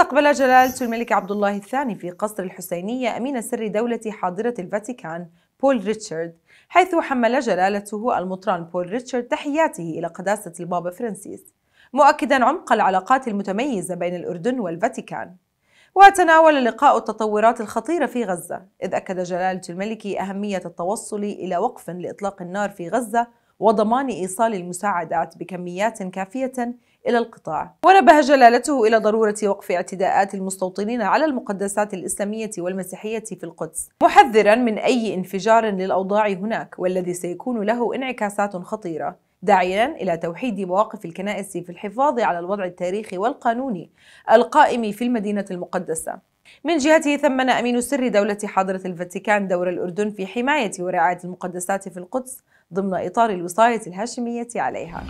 استقبل جلالة الملك عبد الله الثاني في قصر الحسينية أمين سر دولة حاضرة الفاتيكان بول ريتشارد حيث حمل جلالته المطران بول ريتشارد تحياته إلى قداسة البابا فرانسيس مؤكدا عمق العلاقات المتميزة بين الأردن والفاتيكان وتناول اللقاء التطورات الخطيرة في غزة إذ أكد جلالة الملك أهمية التوصل إلى وقف لإطلاق النار في غزة وضمان إيصال المساعدات بكميات كافية إلى القطاع ونبه جلالته إلى ضرورة وقف اعتداءات المستوطنين على المقدسات الإسلامية والمسيحية في القدس محذرا من أي انفجار للأوضاع هناك والذي سيكون له انعكاسات خطيرة داعيا إلى توحيد مواقف الكنائس في الحفاظ على الوضع التاريخي والقانوني القائم في المدينة المقدسة من جهته ثمن أمين سر دولة حاضرة الفاتيكان دور الأردن في حماية ورعاية المقدسات في القدس ضمن إطار الوصاية الهاشمية عليها